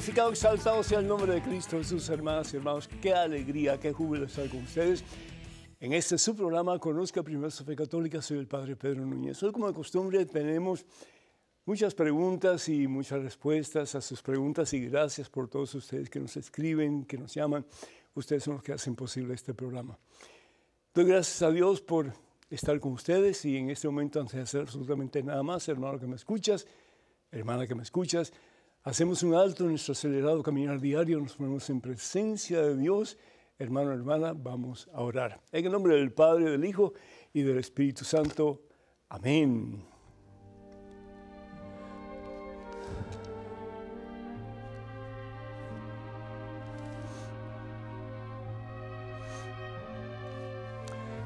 glorificado, exaltado sea el nombre de Cristo Jesús, hermanas y hermanos. Qué alegría, qué júbilo estar con ustedes. En este su programa, Conozca Primero su Fe Católica, soy el Padre Pedro Núñez. Hoy, como de costumbre, tenemos muchas preguntas y muchas respuestas a sus preguntas y gracias por todos ustedes que nos escriben, que nos llaman. Ustedes son los que hacen posible este programa. Doy gracias a Dios por estar con ustedes y en este momento, antes de hacer absolutamente nada más, hermano que me escuchas, hermana que me escuchas, Hacemos un alto en nuestro acelerado caminar diario, nos ponemos en presencia de Dios. Hermano, hermana, vamos a orar. En el nombre del Padre, del Hijo y del Espíritu Santo. Amén.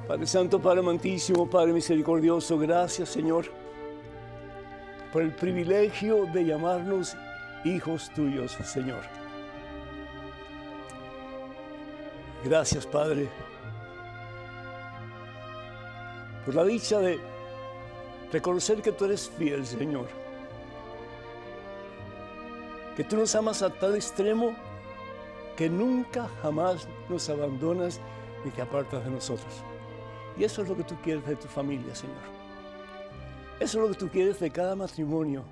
Padre Santo, Padre Amantísimo, Padre Misericordioso, gracias Señor por el privilegio de llamarnos hijos tuyos, Señor. Gracias, Padre, por la dicha de reconocer que tú eres fiel, Señor. Que tú nos amas a tal extremo que nunca jamás nos abandonas ni te apartas de nosotros. Y eso es lo que tú quieres de tu familia, Señor. Eso es lo que tú quieres de cada matrimonio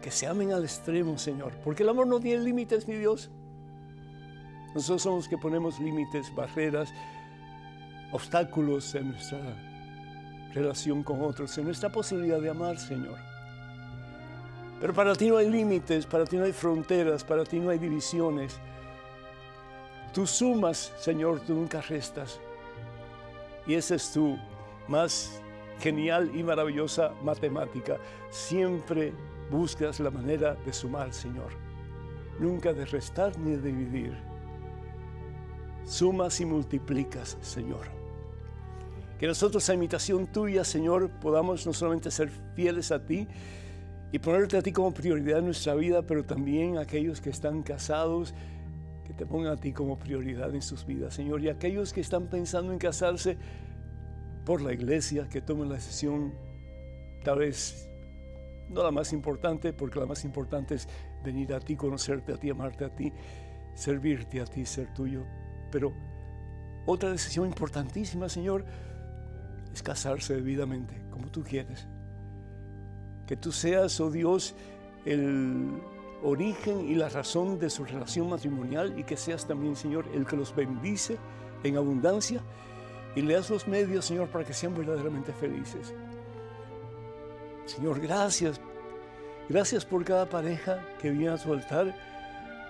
que se amen al extremo, Señor, porque el amor no tiene límites, mi Dios. Nosotros somos los que ponemos límites, barreras, obstáculos en nuestra relación con otros, en nuestra posibilidad de amar, Señor. Pero para ti no hay límites, para ti no hay fronteras, para ti no hay divisiones. Tú sumas, Señor, tú nunca restas. Y esa es tu más genial y maravillosa matemática. Siempre buscas la manera de sumar, Señor, nunca de restar ni de dividir. Sumas y multiplicas, Señor. Que nosotros a imitación tuya, Señor, podamos no solamente ser fieles a ti y ponerte a ti como prioridad en nuestra vida, pero también aquellos que están casados, que te pongan a ti como prioridad en sus vidas, Señor. Y aquellos que están pensando en casarse por la iglesia, que tomen la decisión tal vez no la más importante, porque la más importante es venir a ti, conocerte a ti, amarte a ti, servirte a ti, ser tuyo. Pero otra decisión importantísima, Señor, es casarse debidamente, como tú quieres. Que tú seas, oh Dios, el origen y la razón de su relación matrimonial y que seas también, Señor, el que los bendice en abundancia y le das los medios, Señor, para que sean verdaderamente felices. Señor, gracias. Gracias por cada pareja que viene a su altar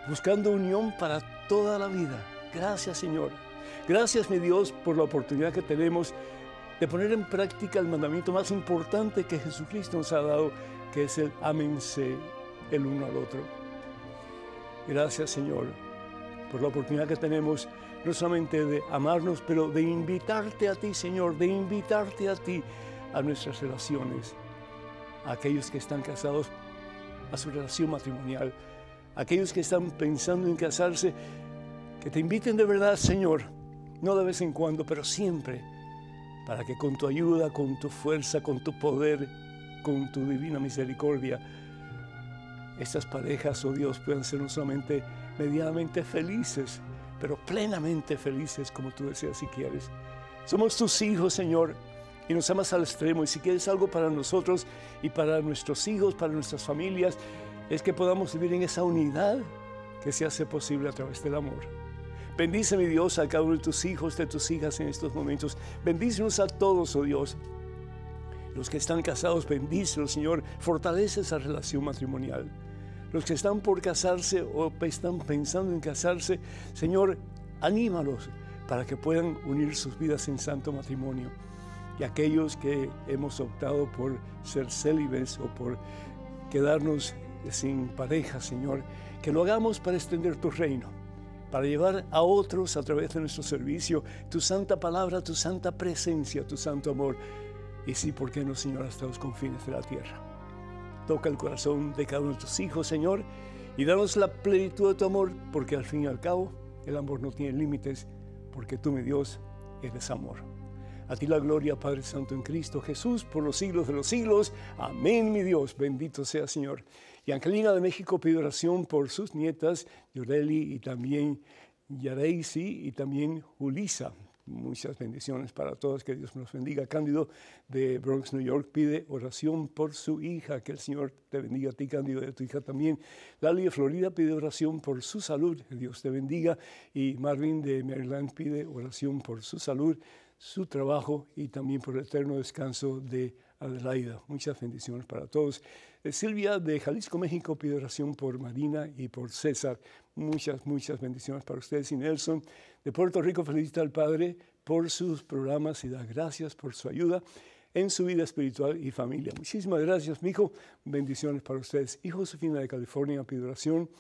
buscando unión para toda la vida. Gracias, Señor. Gracias, mi Dios, por la oportunidad que tenemos de poner en práctica el mandamiento más importante que Jesucristo nos ha dado, que es el amense el uno al otro. Gracias, Señor, por la oportunidad que tenemos no solamente de amarnos, pero de invitarte a ti, Señor, de invitarte a ti a nuestras relaciones a aquellos que están casados a su relación matrimonial, aquellos que están pensando en casarse, que te inviten de verdad, Señor, no de vez en cuando, pero siempre, para que con tu ayuda, con tu fuerza, con tu poder, con tu divina misericordia, estas parejas, oh Dios, puedan ser no solamente medianamente felices, pero plenamente felices como tú deseas y quieres. Somos tus hijos, Señor, y nos amas al extremo. Y si quieres algo para nosotros y para nuestros hijos, para nuestras familias, es que podamos vivir en esa unidad que se hace posible a través del amor. Bendice, mi Dios, a cada uno de tus hijos, de tus hijas en estos momentos. Bendícenos a todos, oh Dios. Los que están casados, bendícenos Señor. Fortalece esa relación matrimonial. Los que están por casarse o están pensando en casarse, Señor, anímalos para que puedan unir sus vidas en santo matrimonio y aquellos que hemos optado por ser célibes o por quedarnos sin pareja, Señor, que lo hagamos para extender tu reino, para llevar a otros a través de nuestro servicio tu santa palabra, tu santa presencia, tu santo amor. Y sí, ¿por qué no, Señor, hasta los confines de la tierra? Toca el corazón de cada uno de tus hijos, Señor, y danos la plenitud de tu amor, porque al fin y al cabo el amor no tiene límites, porque tú, mi Dios, eres amor. A ti la gloria, Padre Santo, en Cristo Jesús, por los siglos de los siglos. Amén, mi Dios. Bendito sea, Señor. Y Angelina de México pide oración por sus nietas, Yoreli y también Yareisi y también Julisa. Muchas bendiciones para todas. que Dios nos bendiga. Cándido de Bronx, New York, pide oración por su hija, que el Señor te bendiga a ti, Cándido, y a tu hija también. Lali de Florida pide oración por su salud, que Dios te bendiga. Y Marvin de Maryland pide oración por su salud, su trabajo y también por el eterno descanso de Adelaida. Muchas bendiciones para todos. Eh, Silvia de Jalisco, México, pide oración por Marina y por César. Muchas, muchas bendiciones para ustedes. Y Nelson de Puerto Rico felicita al Padre por sus programas y da gracias por su ayuda en su vida espiritual y familia. Muchísimas gracias, mijo. Bendiciones para ustedes. Y Josefina de California pide oración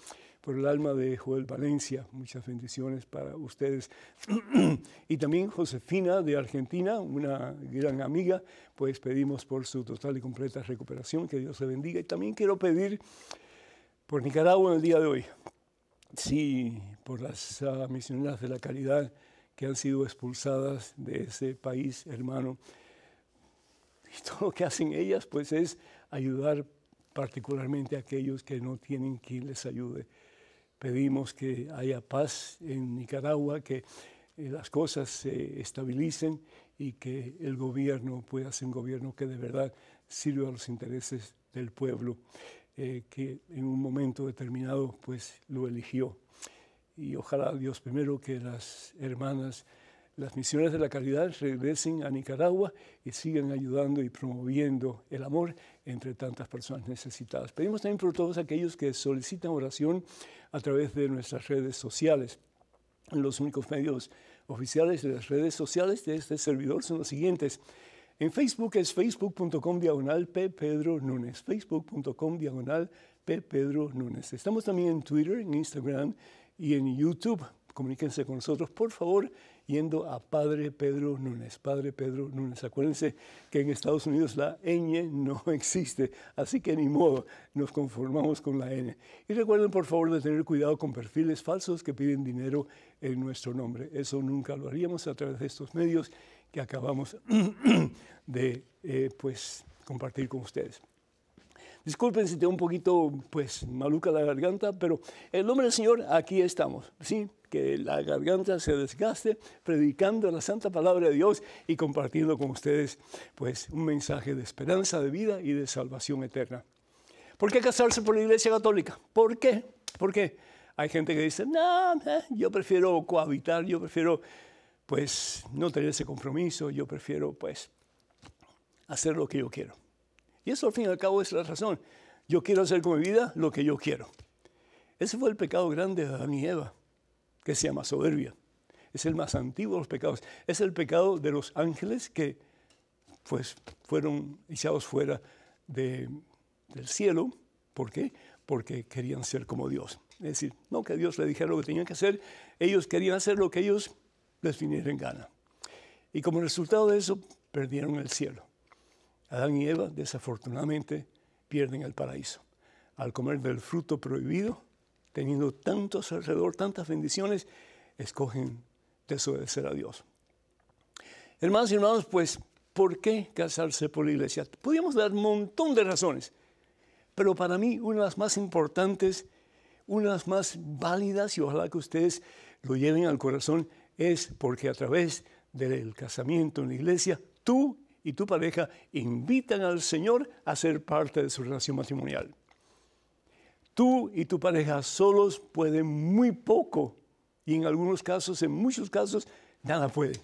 por el alma de Joel Valencia. Muchas bendiciones para ustedes. y también Josefina de Argentina, una gran amiga, pues pedimos por su total y completa recuperación, que Dios se bendiga. Y también quiero pedir por Nicaragua en el día de hoy. Sí, por las ah, misioneras de la caridad que han sido expulsadas de ese país hermano. Y todo lo que hacen ellas, pues es ayudar particularmente a aquellos que no tienen quien les ayude pedimos que haya paz en Nicaragua, que eh, las cosas se estabilicen y que el gobierno pueda ser un gobierno que de verdad sirva a los intereses del pueblo, eh, que en un momento determinado pues lo eligió. Y ojalá Dios primero que las hermanas, las misiones de la caridad regresen a Nicaragua y sigan ayudando y promoviendo el amor entre tantas personas necesitadas. Pedimos también por todos aquellos que solicitan oración a través de nuestras redes sociales. Los únicos medios oficiales de las redes sociales de este servidor son los siguientes. En Facebook es facebook.com diagonal P. Pedro Núñez, facebook.com diagonal P. Pedro Núñez. Estamos también en Twitter, en Instagram y en YouTube. Comuníquense con nosotros, por favor, yendo a Padre Pedro Núñez. Padre Pedro Núñez. Acuérdense que en Estados Unidos la ñ no existe, así que ni modo, nos conformamos con la n. Y recuerden, por favor, de tener cuidado con perfiles falsos que piden dinero en nuestro nombre. Eso nunca lo haríamos a través de estos medios que acabamos de eh, pues, compartir con ustedes. Disculpen si tengo un poquito pues maluca la garganta, pero el nombre del Señor aquí estamos, ¿sí? que la garganta se desgaste predicando la santa palabra de Dios y compartiendo con ustedes pues un mensaje de esperanza, de vida y de salvación eterna. ¿Por qué casarse por la Iglesia Católica? ¿Por qué? Porque Hay gente que dice, no, eh, yo prefiero cohabitar, yo prefiero pues no tener ese compromiso, yo prefiero pues hacer lo que yo quiero. Y eso al fin y al cabo es la razón. Yo quiero hacer con mi vida lo que yo quiero. Ese fue el pecado grande de Adán y Eva que se llama soberbia. Es el más antiguo de los pecados. Es el pecado de los ángeles que pues, fueron echados fuera de, del cielo. ¿Por qué? Porque querían ser como Dios. Es decir, no que Dios le dijera lo que tenían que hacer, ellos querían hacer lo que ellos les vinieran gana. Y como resultado de eso, perdieron el cielo. Adán y Eva, desafortunadamente, pierden el paraíso. Al comer del fruto prohibido, teniendo tantos alrededor, tantas bendiciones, escogen desobedecer a Dios. Hermanos y hermanos, pues, ¿por qué casarse por la iglesia? Podríamos dar un montón de razones, pero para mí una de las más importantes, una de las más válidas, y ojalá que ustedes lo lleven al corazón, es porque a través del casamiento en la iglesia, tú y tu pareja invitan al Señor a ser parte de su relación matrimonial tú y tu pareja solos pueden muy poco y en algunos casos, en muchos casos, nada puede.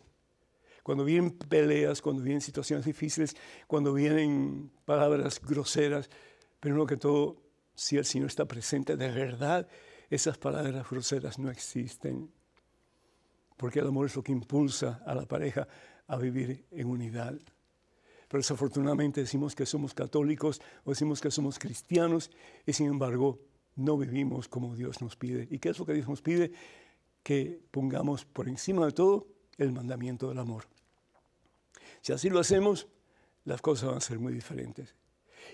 Cuando vienen peleas, cuando vienen situaciones difíciles, cuando vienen palabras groseras, pero lo que todo, si el Señor está presente de verdad, esas palabras groseras no existen. Porque el amor es lo que impulsa a la pareja a vivir en unidad pero desafortunadamente decimos que somos católicos o decimos que somos cristianos y sin embargo no vivimos como Dios nos pide. ¿Y qué es lo que Dios nos pide? Que pongamos por encima de todo el mandamiento del amor. Si así lo hacemos, las cosas van a ser muy diferentes.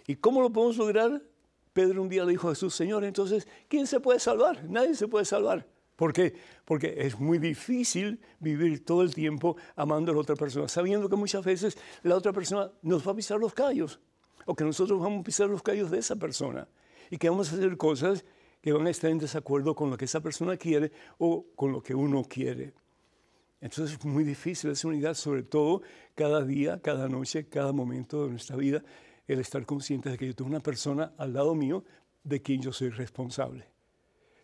¿Y cómo lo podemos lograr? Pedro un día le dijo a Jesús, Señor, entonces, ¿quién se puede salvar? Nadie se puede salvar. Porque, porque es muy difícil vivir todo el tiempo amando a la otra persona, sabiendo que muchas veces la otra persona nos va a pisar los callos, o que nosotros vamos a pisar los callos de esa persona, y que vamos a hacer cosas que van a estar en desacuerdo con lo que esa persona quiere o con lo que uno quiere. Entonces es muy difícil esa unidad, sobre todo cada día, cada noche, cada momento de nuestra vida, el estar consciente de que yo tengo una persona al lado mío de quien yo soy responsable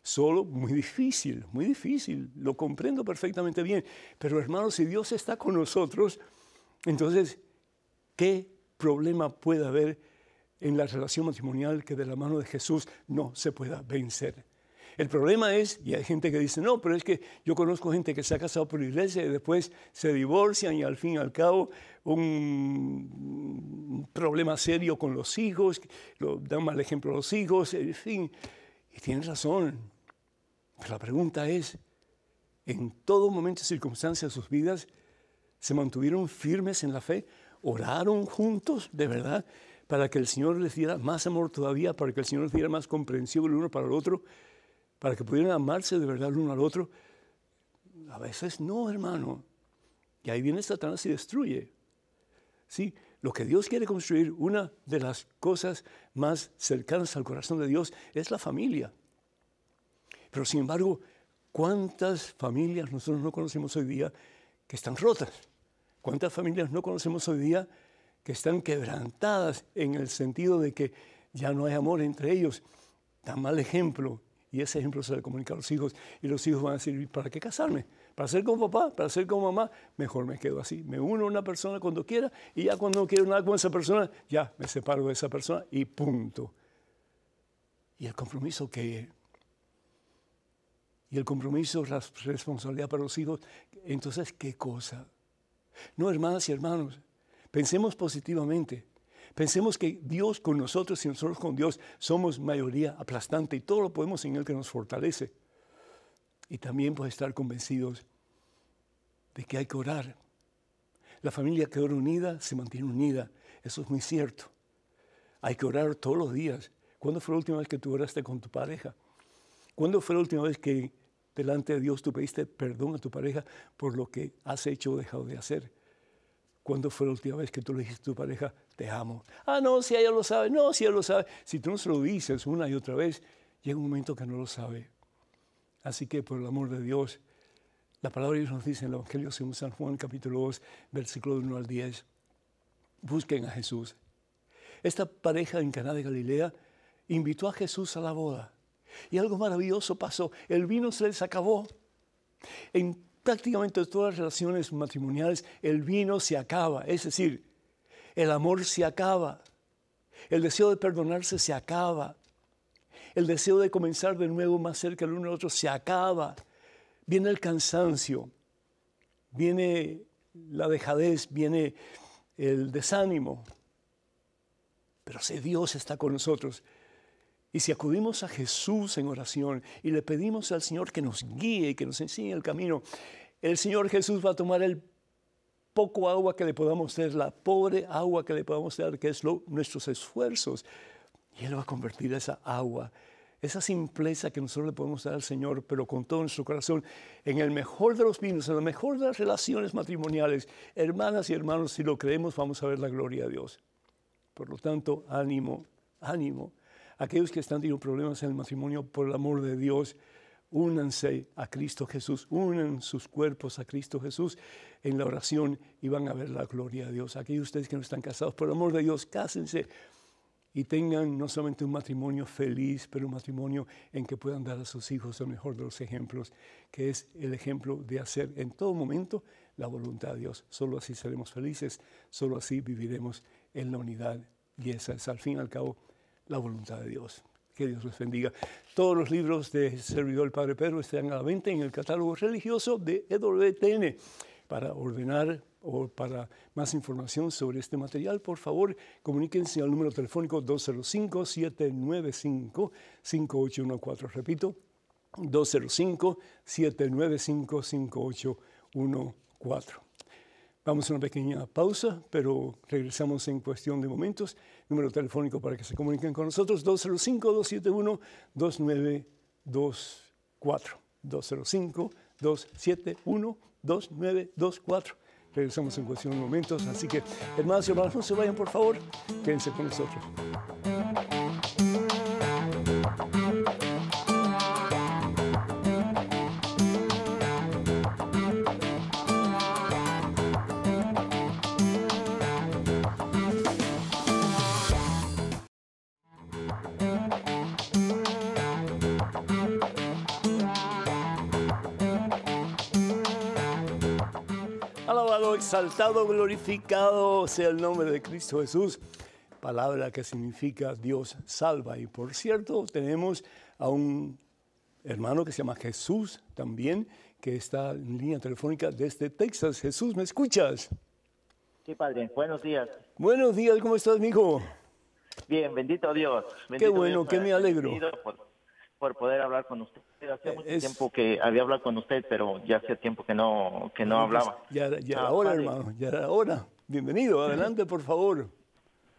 solo, muy difícil, muy difícil, lo comprendo perfectamente bien. Pero hermanos, si Dios está con nosotros, entonces, ¿qué problema puede haber en la relación matrimonial que de la mano de Jesús no se pueda vencer? El problema es, y hay gente que dice, no, pero es que yo conozco gente que se ha casado por iglesia y después se divorcian y al fin y al cabo un problema serio con los hijos, lo, dan mal ejemplo a los hijos, en fin, y tienen razón. Pero pues la pregunta es, en todo momento y circunstancia de sus vidas, ¿se mantuvieron firmes en la fe? ¿Oraron juntos, de verdad, para que el Señor les diera más amor todavía, para que el Señor les diera más comprensión el uno para el otro, para que pudieran amarse de verdad uno al otro? A veces no, hermano. Y ahí viene Satanás y destruye. Sí, lo que Dios quiere construir, una de las cosas más cercanas al corazón de Dios es la familia. Pero sin embargo, ¿cuántas familias nosotros no conocemos hoy día que están rotas? ¿Cuántas familias no conocemos hoy día que están quebrantadas en el sentido de que ya no hay amor entre ellos? Tan mal ejemplo. Y ese ejemplo se le comunica a los hijos. Y los hijos van a decir, ¿para qué casarme? ¿Para ser como papá? ¿Para ser como mamá? Mejor me quedo así. Me uno a una persona cuando quiera y ya cuando no quiero nada con esa persona, ya me separo de esa persona y punto. Y el compromiso que y el compromiso, la responsabilidad para los hijos, entonces, ¿qué cosa? No, hermanas y hermanos, pensemos positivamente. Pensemos que Dios con nosotros y nosotros con Dios somos mayoría aplastante y todo lo podemos en Él que nos fortalece. Y también pues estar convencidos de que hay que orar. La familia que ora unida se mantiene unida. Eso es muy cierto. Hay que orar todos los días. ¿Cuándo fue la última vez que tú oraste con tu pareja? ¿Cuándo fue la última vez que delante de Dios tú pediste perdón a tu pareja por lo que has hecho o dejado de hacer? ¿Cuándo fue la última vez que tú le dijiste a tu pareja, te amo? Ah, no, si ella lo sabe, no, si ella lo sabe. Si tú no se lo dices una y otra vez, llega un momento que no lo sabe. Así que, por el amor de Dios, la palabra de Dios nos dice en el Evangelio según San Juan, capítulo 2, versículo 1 al 10, busquen a Jesús. Esta pareja en Caná de Galilea invitó a Jesús a la boda. Y algo maravilloso pasó. El vino se les acabó. En prácticamente todas las relaciones matrimoniales el vino se acaba. Es decir, el amor se acaba. El deseo de perdonarse se acaba. El deseo de comenzar de nuevo más cerca el uno al otro se acaba. Viene el cansancio. Viene la dejadez. Viene el desánimo. Pero si Dios está con nosotros, y si acudimos a Jesús en oración y le pedimos al Señor que nos guíe y que nos enseñe el camino, el Señor Jesús va a tomar el poco agua que le podamos dar, la pobre agua que le podamos dar, que es nuestros esfuerzos. Y Él va a convertir esa agua, esa simpleza que nosotros le podemos dar al Señor, pero con todo nuestro corazón, en el mejor de los vinos, en la mejor de las relaciones matrimoniales. Hermanas y hermanos, si lo creemos, vamos a ver la gloria de Dios. Por lo tanto, ánimo, ánimo. Aquellos que están teniendo problemas en el matrimonio, por el amor de Dios, únanse a Cristo Jesús, unan sus cuerpos a Cristo Jesús en la oración y van a ver la gloria de Dios. Aquellos ustedes que no están casados, por el amor de Dios, cásense y tengan no solamente un matrimonio feliz, pero un matrimonio en que puedan dar a sus hijos el mejor de los ejemplos, que es el ejemplo de hacer en todo momento la voluntad de Dios. Solo así seremos felices, solo así viviremos en la unidad. Y esa es al fin y al cabo la voluntad de Dios. Que Dios los bendiga. Todos los libros de Servidor el Padre Pedro están a la venta en el catálogo religioso de EWTN. Para ordenar o para más información sobre este material, por favor, comuníquense al número telefónico 205-795-5814. Repito, 205-795-5814. Vamos a una pequeña pausa, pero regresamos en cuestión de momentos. Número telefónico para que se comuniquen con nosotros, 205-271-2924. 205-271-2924. Regresamos en cuestión de momentos, así que hermanos y hermanas, no se vayan por favor, quédense con nosotros. exaltado, glorificado sea el nombre de Cristo Jesús. Palabra que significa Dios salva. Y por cierto, tenemos a un hermano que se llama Jesús también, que está en línea telefónica desde Texas. Jesús, ¿me escuchas? Sí, padre. Buenos días. Buenos días, ¿cómo estás, mijo? Bien, bendito Dios. qué bueno, qué me alegro por poder hablar con usted. Hacía eh, mucho tiempo que había hablado con usted, pero ya hacía tiempo que no, que no hablaba. Ya, ya ahora, ah, hermano, ya era hora. Bienvenido, adelante, por favor.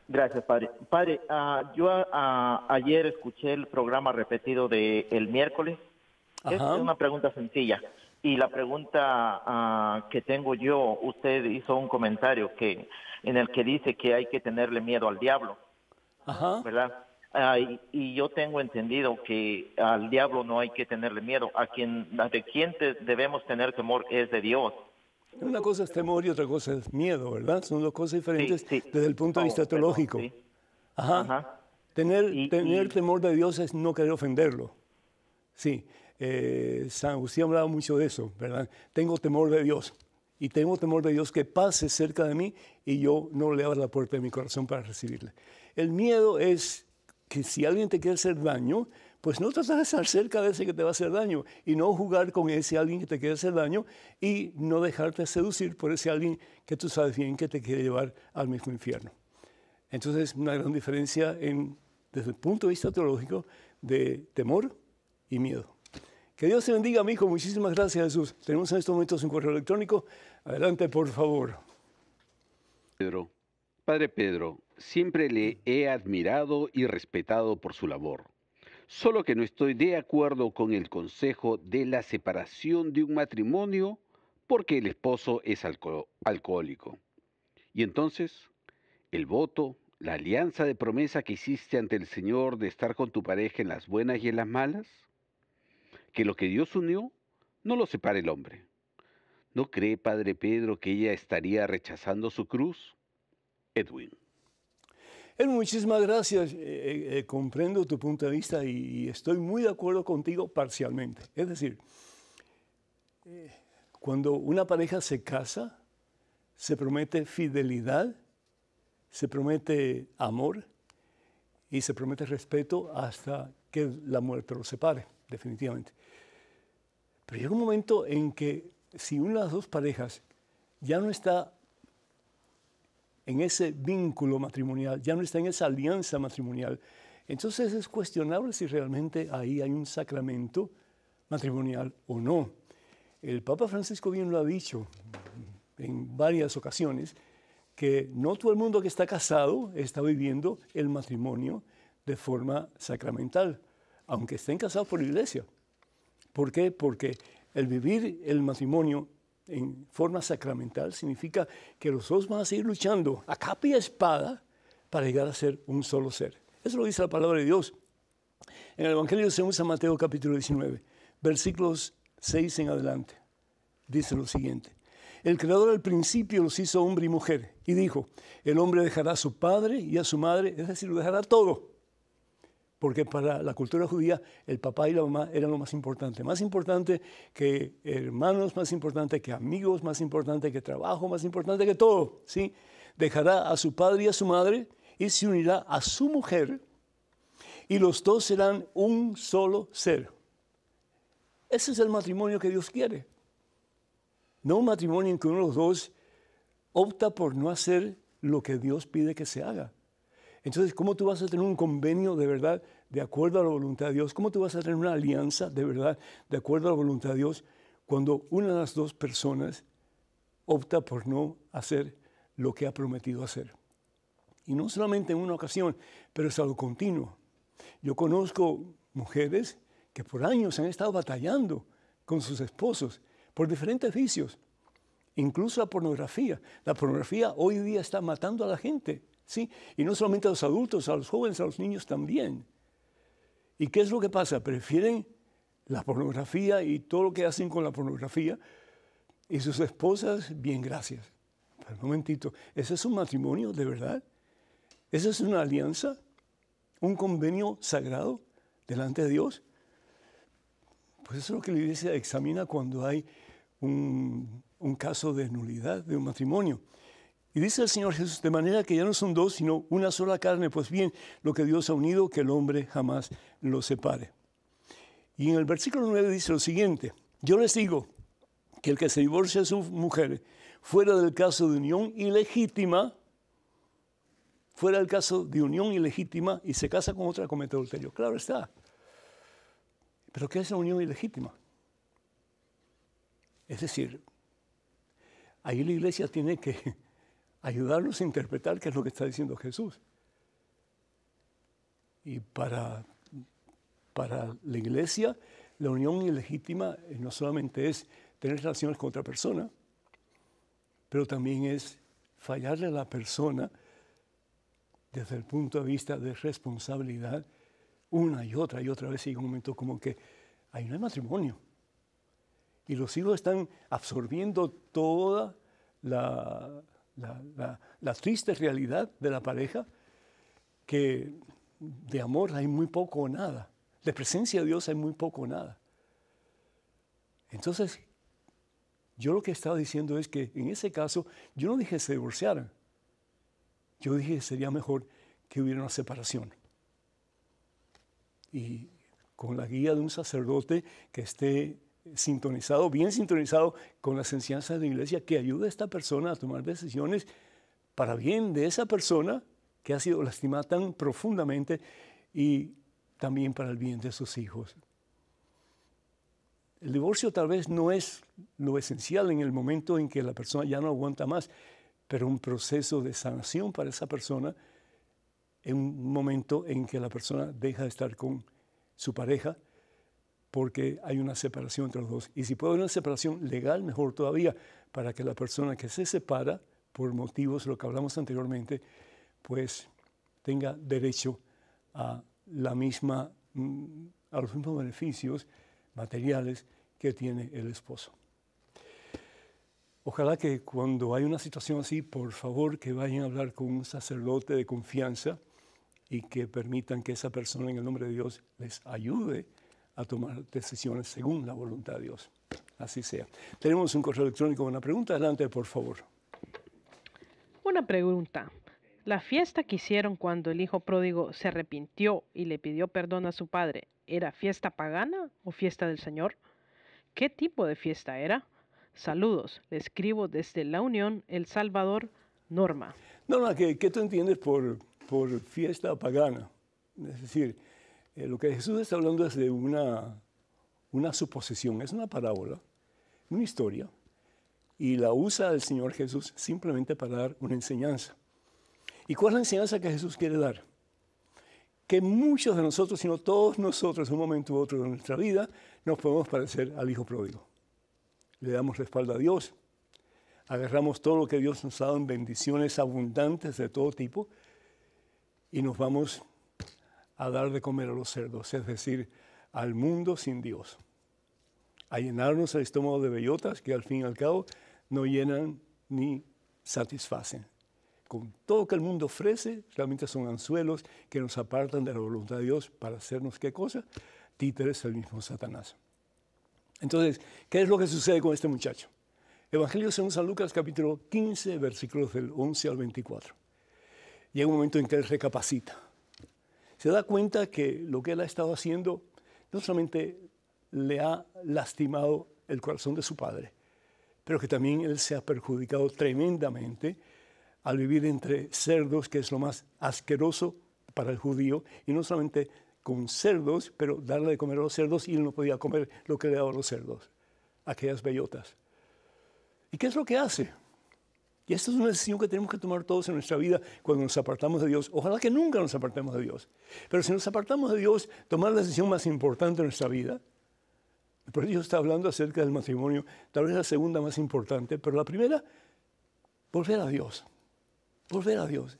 Gracias, padre. Padre, ah, yo ah, ayer escuché el programa repetido de el miércoles. Es una pregunta sencilla. Y la pregunta que tengo yo, usted hizo un comentario que en el que dice que hay que tenerle miedo al diablo. ¿Verdad? Ah, y, yo tengo entendido que al diablo no hay que tenerle miedo. A quien, de quien debemos tener temor es de Dios. Una cosa es temor y otra cosa es miedo, ¿verdad? Son dos cosas diferentes desde el punto de vista teológico. Ajá. Tener, tener temor de Dios es no querer ofenderlo. Sí. Eh, San Agustín hablaba mucho de eso, ¿verdad? Tengo temor de Dios y tengo temor de Dios que pase cerca de mí y yo no le abra la puerta de mi corazón para recibirle. El miedo es que si alguien te quiere hacer daño, pues no tratar de estar cerca de ese que te va a hacer daño y no jugar con ese alguien que te quiere hacer daño y no dejarte seducir por ese alguien que tú sabes bien que te quiere llevar al mismo infierno. Entonces, una gran diferencia en, desde el punto de vista teológico de temor y miedo. Que Dios te bendiga, mi Muchísimas gracias, Jesús. Tenemos en estos momentos un correo electrónico. Adelante, por favor. Pedro. Padre Pedro, siempre le he admirado y respetado por su labor. Solo que no estoy de acuerdo con el consejo de la separación de un matrimonio porque el esposo es alcohólico. Y entonces, el voto, la alianza de promesa que hiciste ante el Señor de estar con tu pareja en las buenas y en las malas, que lo que Dios unió, no lo separe el hombre. ¿No cree, Padre Pedro, que ella estaría rechazando su cruz? Edwin muchísimas gracias. Eh, eh, eh, comprendo tu punto de vista y, estoy muy de acuerdo contigo parcialmente. Es decir, cuando una pareja se casa, se promete fidelidad, se promete amor y se promete respeto hasta que la muerte los separe, definitivamente. Pero llega un momento en que si una de las dos parejas ya no está en ese vínculo matrimonial, ya no está en esa alianza matrimonial. Entonces es cuestionable si realmente ahí hay un sacramento matrimonial o no. El Papa Francisco bien lo ha dicho en varias ocasiones, que no todo el mundo que está casado está viviendo el matrimonio de forma sacramental, aunque estén casados por la iglesia. ¿Por qué? Porque el vivir el matrimonio en forma sacramental significa que los dos van a seguir luchando a capa y espada para llegar a ser un solo ser. Eso lo dice la palabra de Dios. En el Evangelio según San Mateo capítulo 19, versículos 6 en adelante, dice lo siguiente. El Creador al principio los hizo hombre y mujer y dijo, el hombre dejará a su padre y a su madre, es decir, lo dejará todo porque para la cultura judía el papá y la mamá eran lo más importante, más importante que hermanos, más importante que amigos, más importante que trabajo, más importante que todo, ¿sí? Dejará a su padre y a su madre y se unirá a su mujer y los dos serán un solo ser. Ese es el matrimonio que Dios quiere. No un matrimonio en que uno de los dos opta por no hacer lo que Dios pide que se haga. Entonces, ¿cómo tú vas a tener un convenio de verdad de acuerdo a la voluntad de Dios? ¿Cómo tú vas a tener una alianza de verdad de acuerdo a la voluntad de Dios cuando una de las dos personas opta por no hacer lo que ha prometido hacer? Y no solamente en una ocasión, pero es algo continuo. Yo conozco mujeres que por años han estado batallando con sus esposos por diferentes vicios, incluso la pornografía. La pornografía hoy día está matando a la gente. ¿sí? Y no solamente a los adultos, a los jóvenes, a los niños también. ¿Y qué es lo que pasa? Prefieren la pornografía y todo lo que hacen con la pornografía y sus esposas, bien, gracias. Pero un momentito, ¿ese es un matrimonio de verdad? ¿Esa es una alianza? ¿Un convenio sagrado delante de Dios? Pues eso es lo que la iglesia examina cuando hay un caso de nulidad de un matrimonio. Y dice el Señor Jesús, de manera que ya no son dos, sino una sola carne, pues bien, lo que Dios ha unido, que el hombre jamás lo separe. Y en el versículo 9 dice lo siguiente, yo les digo que el que se divorcia de su mujer, fuera del caso de unión ilegítima, fuera del caso de unión ilegítima y se casa con otra, comete adulterio. Claro está. Pero ¿qué es la unión ilegítima? Es decir, ahí la iglesia tiene que ayudarlos a interpretar qué es lo que está diciendo Jesús. Y para, para la iglesia, la unión ilegítima eh, no solamente es tener relaciones con otra persona, pero también es fallarle a la persona desde el punto de vista de responsabilidad una y otra y otra vez y un momento como que ahí no hay matrimonio. Y los hijos están absorbiendo toda la la, triste realidad de la pareja, que de amor hay muy poco o nada, de presencia de Dios hay muy poco o nada. Entonces, yo lo que estaba diciendo es que en ese caso, yo no dije que se divorciaran, yo dije que sería mejor que hubiera una separación. Y con la guía de un sacerdote que esté sintonizado, bien sintonizado con las enseñanzas de la iglesia, que ayuda a esta persona a tomar decisiones para bien de esa persona que ha sido lastimada tan profundamente y también para el bien de sus hijos. El divorcio tal vez no es lo esencial en el momento en que la persona ya no aguanta más, pero un proceso de sanación para esa persona en un momento en que la persona deja de estar con su pareja porque hay una separación entre los dos. Y si puede haber una separación legal, mejor todavía, para que la persona que se separa, por motivos lo que hablamos anteriormente, pues tenga derecho a, la misma, mm, a los mismos beneficios materiales que tiene el esposo. Ojalá que cuando hay una situación así, por favor que vayan a hablar con un sacerdote de confianza y que permitan que esa persona en el nombre de Dios les ayude a tomar decisiones según la voluntad de Dios. Así sea. Tenemos un correo electrónico con una pregunta. Adelante, por favor. Una pregunta. La fiesta que hicieron cuando el hijo pródigo se arrepintió y le pidió perdón a su padre, ¿era fiesta pagana o fiesta del Señor? ¿Qué tipo de fiesta era? Saludos, le escribo desde La Unión, El Salvador, Norma. Norma, ¿qué, qué tú entiendes por, por fiesta pagana? Es decir, eh, lo que Jesús está hablando es de una, una suposición, es una parábola, una historia, y la usa el Señor Jesús simplemente para dar una enseñanza. ¿Y cuál es la enseñanza que Jesús quiere dar? Que muchos de nosotros, sino todos nosotros, en un momento u otro de nuestra vida, nos podemos parecer al Hijo Pródigo. Le damos la espalda a Dios, agarramos todo lo que Dios nos ha dado en bendiciones abundantes de todo tipo y nos vamos a dar de comer a los cerdos, es decir, al mundo sin Dios, a llenarnos el estómago de bellotas que al fin y al cabo no llenan ni satisfacen. Con todo que el mundo ofrece, realmente son anzuelos que nos apartan de la voluntad de Dios para hacernos qué cosa? Títeres el mismo Satanás. Entonces, ¿qué es lo que sucede con este muchacho? Evangelio según San Lucas capítulo 15, versículos del 11 al 24. Llega un momento en que él recapacita se da cuenta que lo que él ha estado haciendo no solamente le ha lastimado el corazón de su padre, pero que también él se ha perjudicado tremendamente al vivir entre cerdos, que es lo más asqueroso para el judío, y no solamente con cerdos, pero darle de comer a los cerdos y él no podía comer lo que le daban los cerdos, aquellas bellotas. ¿Y qué es lo que hace? Y esta es una decisión que tenemos que tomar todos en nuestra vida cuando nos apartamos de Dios. Ojalá que nunca nos apartemos de Dios. Pero si nos apartamos de Dios, tomar la decisión más importante de nuestra vida. Por Dios está hablando acerca del matrimonio, tal vez la segunda más importante, pero la primera, volver a Dios. Volver a Dios.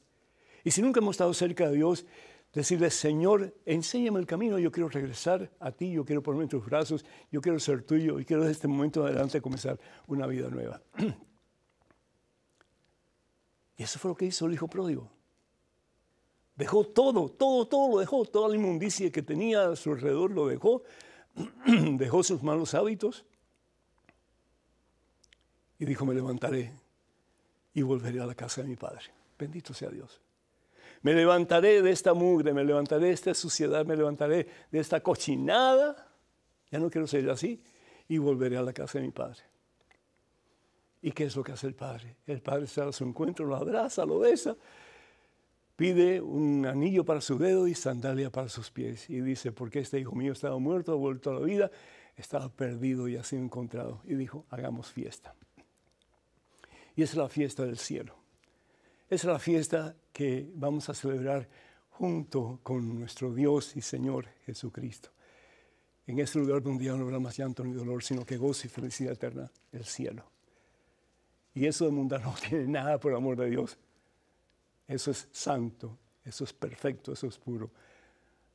Y si nunca hemos estado cerca de Dios, decirle, Señor, enséñame el camino, yo quiero regresar a ti, yo quiero ponerme en tus brazos, yo quiero ser tuyo y quiero desde este momento adelante comenzar una vida nueva. Y eso fue lo que hizo el hijo pródigo. Dejó todo, todo, todo lo dejó, toda la inmundicia que tenía a su alrededor lo dejó, dejó sus malos hábitos y dijo, me levantaré y volveré a la casa de mi padre. Bendito sea Dios. Me levantaré de esta mugre, me levantaré de esta suciedad, me levantaré de esta cochinada. Ya no quiero ser así. Y volveré a la casa de mi padre. ¿Y qué es lo que hace el Padre? El Padre está a su encuentro, lo abraza, lo besa, pide un anillo para su dedo y sandalia para sus pies. Y dice, porque este hijo mío estaba muerto, ha vuelto a la vida, estaba perdido y ha sido encontrado. Y dijo, hagamos fiesta. Y es la fiesta del cielo. Es la fiesta que vamos a celebrar junto con nuestro Dios y Señor Jesucristo. En este lugar donde ya no habrá más llanto ni dolor, sino que goce y felicidad eterna, el cielo. Y eso de mundano no tiene nada, por amor de Dios. Eso es santo, eso es perfecto, eso es puro.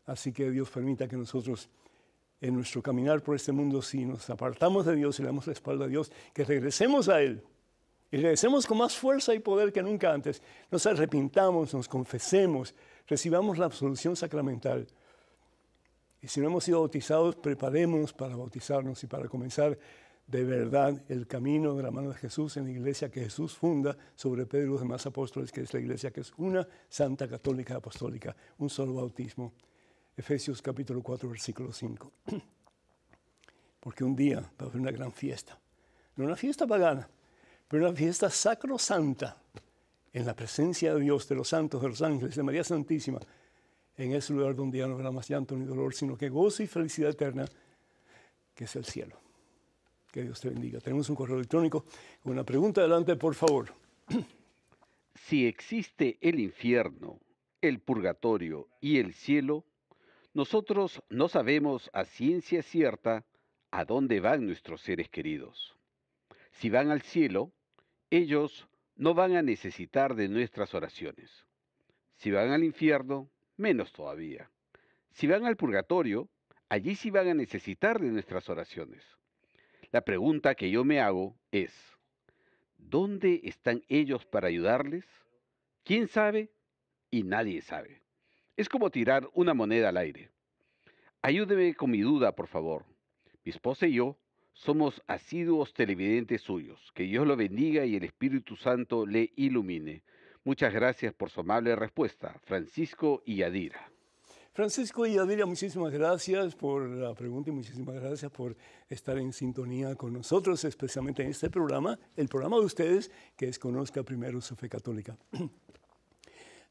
Así que Dios permita que nosotros en nuestro caminar por este mundo, si nos apartamos de Dios y le damos la espalda a Dios, que regresemos a Él. Y regresemos con más fuerza y poder que nunca antes. Nos arrepintamos, nos confesemos, recibamos la absolución sacramental. Y si no hemos sido bautizados, preparémonos para bautizarnos y para comenzar de verdad el camino de la mano de Jesús en la iglesia que Jesús funda sobre Pedro y los demás apóstoles, que es la iglesia que es una santa católica apostólica, un solo bautismo. Efesios capítulo 4, versículo 5. Porque un día va a haber una gran fiesta, no una fiesta pagana, pero una fiesta sacrosanta en la presencia de Dios, de los santos, de los ángeles, de María Santísima, en ese lugar donde ya no habrá más llanto ni dolor, sino que gozo y felicidad eterna, que es el cielo. Que Dios te bendiga. Tenemos un correo electrónico una pregunta. Adelante, por favor. Si existe el infierno, el purgatorio y el cielo, nosotros no sabemos a ciencia cierta a dónde van nuestros seres queridos. Si van al cielo, ellos no van a necesitar de nuestras oraciones. Si van al infierno, menos todavía. Si van al purgatorio, allí sí van a necesitar de nuestras oraciones. La pregunta que yo me hago es, ¿dónde están ellos para ayudarles? ¿Quién sabe? Y nadie sabe. Es como tirar una moneda al aire. Ayúdeme con mi duda, por favor. Mi esposa y yo somos asiduos televidentes suyos. Que Dios lo bendiga y el Espíritu Santo le ilumine. Muchas gracias por su amable respuesta, Francisco y Adira. Francisco y Adelia, muchísimas gracias por la pregunta y muchísimas gracias por estar en sintonía con nosotros, especialmente en este programa, el programa de ustedes, que desconozca Primero su Fe Católica.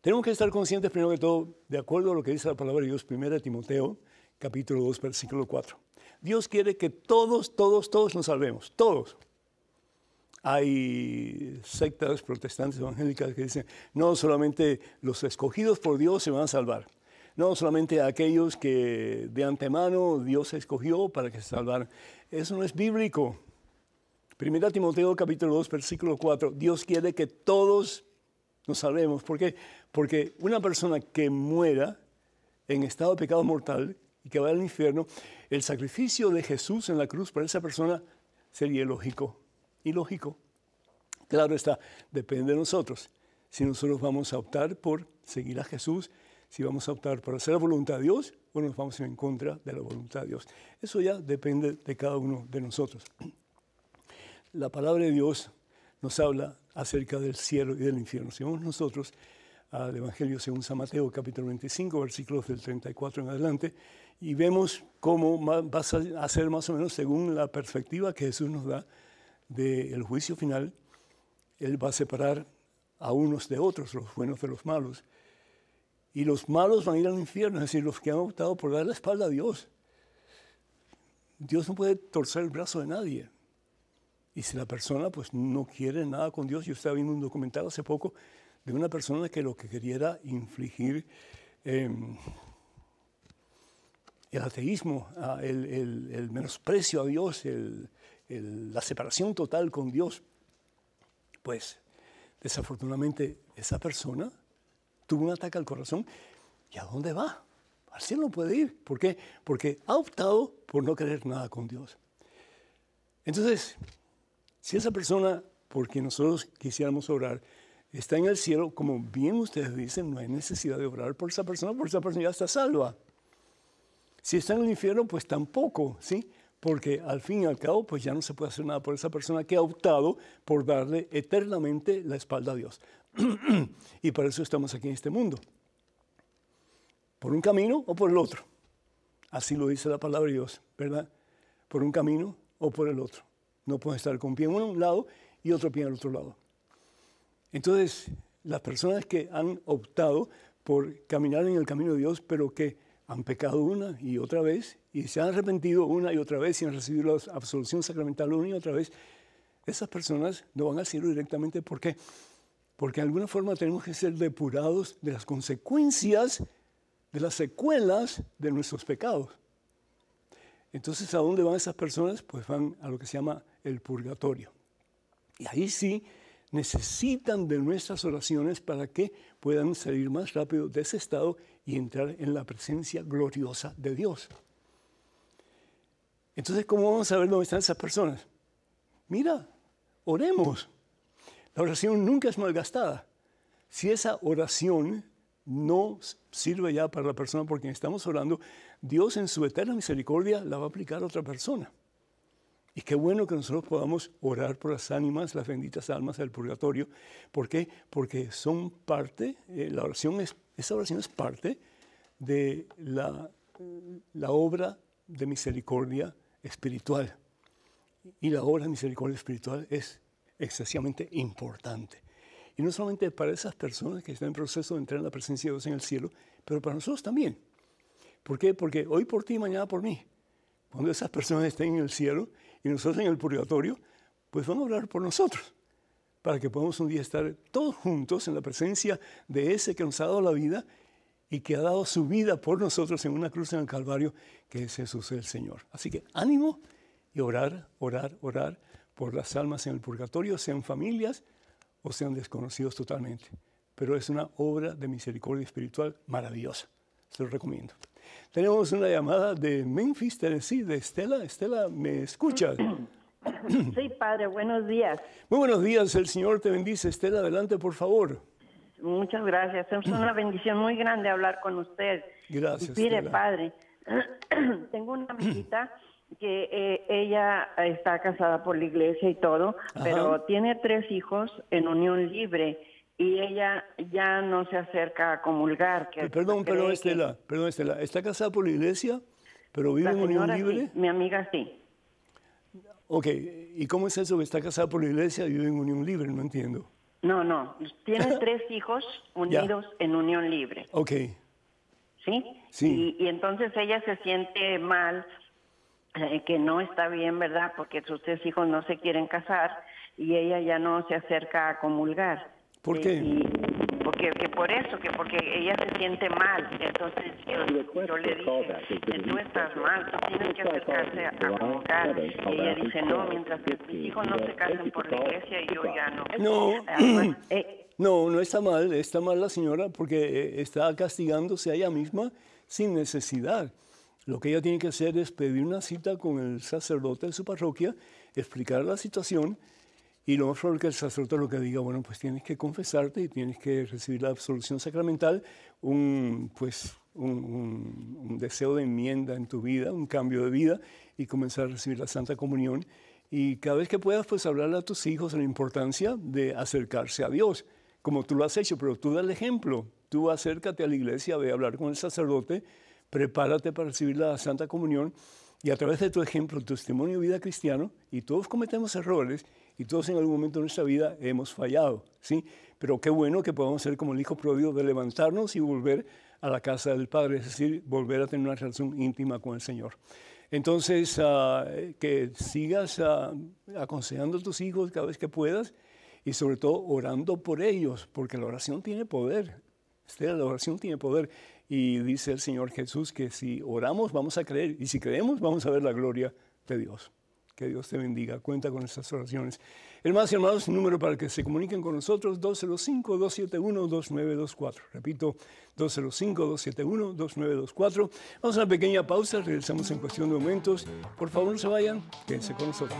Tenemos que estar conscientes, primero que todo, de acuerdo a lo que dice la palabra de Dios, 1 Timoteo, capítulo 2, versículo 4. Dios quiere que todos, todos, todos nos salvemos, todos. Hay sectas protestantes evangélicas que dicen, no, solamente los escogidos por Dios se van a salvar no solamente a aquellos que de antemano Dios escogió para que se salvaran. Eso no es bíblico. Primera Timoteo capítulo 2, versículo 4. Dios quiere que todos nos salvemos. ¿Por qué? Porque una persona que muera en estado de pecado mortal y que vaya al infierno, el sacrificio de Jesús en la cruz para esa persona sería lógico. Ilógico. Claro está, depende de nosotros. Si nosotros vamos a optar por seguir a Jesús, si vamos a optar por hacer la voluntad de Dios o nos vamos en contra de la voluntad de Dios. Eso ya depende de cada uno de nosotros. La palabra de Dios nos habla acerca del cielo y del infierno. Si vamos nosotros al Evangelio según San Mateo, capítulo 25, versículos del 34 en adelante, y vemos cómo va a ser más o menos según la perspectiva que Jesús nos da del juicio final, Él va a separar a unos de otros, los buenos de los malos, y los malos van a ir al infierno, es decir, los que han optado por dar la espalda a Dios. Dios no puede torcer el brazo de nadie. Y si la persona pues no quiere nada con Dios, yo estaba viendo un documental hace poco de una persona que lo que quería era infligir em, el ateísmo, el, menosprecio a Dios, la separación total con Dios. Pues desafortunadamente esa persona tuvo un ataque al corazón, ¿y a dónde va? Al cielo puede ir. ¿Por qué? Porque ha optado por no creer nada con Dios. Entonces, si esa persona por quien nosotros quisiéramos orar está en el cielo, como bien ustedes dicen, no hay necesidad de orar por esa persona, porque esa persona ya está salva. Si está en el infierno, pues tampoco, ¿sí? Porque al fin y al cabo, pues ya no se puede hacer nada por esa persona que ha optado por darle eternamente la espalda a Dios y para eso estamos aquí en este mundo. Por un camino o por el otro. Así lo dice la palabra de Dios, ¿verdad? Por un camino o por el otro. No puede estar con pie en un lado y otro pie en el otro lado. Entonces, las personas que han optado por caminar en el camino de Dios, pero que han pecado una y otra vez, y se han arrepentido una y otra vez, y han recibido la absolución sacramental una y otra vez, esas personas no van a cielo directamente. Porque porque de alguna forma tenemos que ser depurados de las consecuencias, de las secuelas de nuestros pecados. Entonces, ¿a dónde van esas personas? Pues van a lo que se llama el purgatorio. Y ahí sí necesitan de nuestras oraciones para que puedan salir más rápido de ese estado y entrar en la presencia gloriosa de Dios. Entonces, ¿cómo vamos a ver dónde están esas personas? Mira, oremos. La oración nunca es malgastada. Si esa oración no sirve ya para la persona por quien estamos orando, Dios en su eterna misericordia la va a aplicar a otra persona. Y qué bueno que nosotros podamos orar por las ánimas, las benditas almas del purgatorio. ¿Por qué? Porque son parte, eh, la oración es, esa oración es parte de la obra de misericordia espiritual. Y la obra de misericordia espiritual es excesivamente importante. Y no solamente para esas personas que están en proceso de entrar en la presencia de Dios en el cielo, pero para nosotros también. ¿Por qué? Porque hoy por ti, mañana por mí. Cuando esas personas estén en el cielo y nosotros en el purgatorio, pues vamos a orar por nosotros, para que podamos un día estar todos juntos en la presencia de ese que nos ha dado la vida y que ha dado su vida por nosotros en una cruz en el Calvario, que es Jesús el Señor. Así que ánimo y orar, orar, orar por las almas en el purgatorio, sean familias o sean desconocidos totalmente. Pero es una obra de misericordia espiritual maravillosa. Se lo recomiendo. Tenemos una llamada de Memphis, Tennessee, de Estela. Estela, ¿me escuchas? Sí, padre, buenos días. Muy buenos días, el Señor te bendice. Estela, adelante, por favor. Muchas gracias. Es una bendición muy grande hablar con usted. Gracias. Mire, padre, tengo una amiguita que eh, ella está casada por la iglesia y todo, pero tiene tres hijos en unión libre y ella ya no se acerca a comulgar. perdón, pero Estela, perdón, Estela, ¿está casada por la iglesia, pero vive en unión libre? mi amiga sí. Ok, ¿y cómo es eso que está casada por la iglesia y vive en unión libre? No entiendo. No, no, tiene tres hijos unidos en unión libre. Ok. ¿Sí? Sí. y entonces ella se siente mal eh, que no está bien, ¿verdad? Porque sus tres hijos no se quieren casar y ella ya no se acerca a comulgar. ¿Por eh, qué? porque por eso, que porque ella se siente mal. Entonces yo, le dije, tú estás mal, tienes que acercarse a comulgar. Y ella dice, no, mientras que mis hijos no se casen por la iglesia, yo ya no. No. Eh, pues, no, no está mal, está mal la señora porque está castigándose a ella misma sin necesidad. Lo que ella tiene que hacer es pedir una cita con el sacerdote de su parroquia, explicar la situación y lo más que el sacerdote lo que diga, bueno, pues tienes que confesarte y tienes que recibir la absolución sacramental, un, pues, un, deseo de enmienda en tu vida, un cambio de vida y comenzar a recibir la Santa Comunión. Y cada vez que puedas, pues hablarle a tus hijos de la importancia de acercarse a Dios, como tú lo has hecho, pero tú da el ejemplo. Tú acércate a la iglesia, ve a hablar con el sacerdote, prepárate para recibir la Santa Comunión y a través de tu ejemplo, tu testimonio de vida cristiano, y todos cometemos errores y todos en algún momento de nuestra vida hemos fallado, ¿sí? Pero qué bueno que podamos ser como el hijo pródigo de levantarnos y volver a la casa del Padre, es decir, volver a tener una relación íntima con el Señor. Entonces, ah, que sigas ah, aconsejando a tus hijos cada vez que puedas y sobre todo orando por ellos, porque la oración tiene poder. La oración tiene poder. Y dice el Señor Jesús que si oramos vamos a creer y si creemos vamos a ver la gloria de Dios. Que Dios te bendiga. Cuenta con nuestras oraciones. Hermanos y hermanos, número para que se comuniquen con nosotros, 205-271-2924. Repito, 205-271-2924. Vamos a una pequeña pausa, regresamos en cuestión de momentos. Por favor, no se vayan, quédense con nosotros.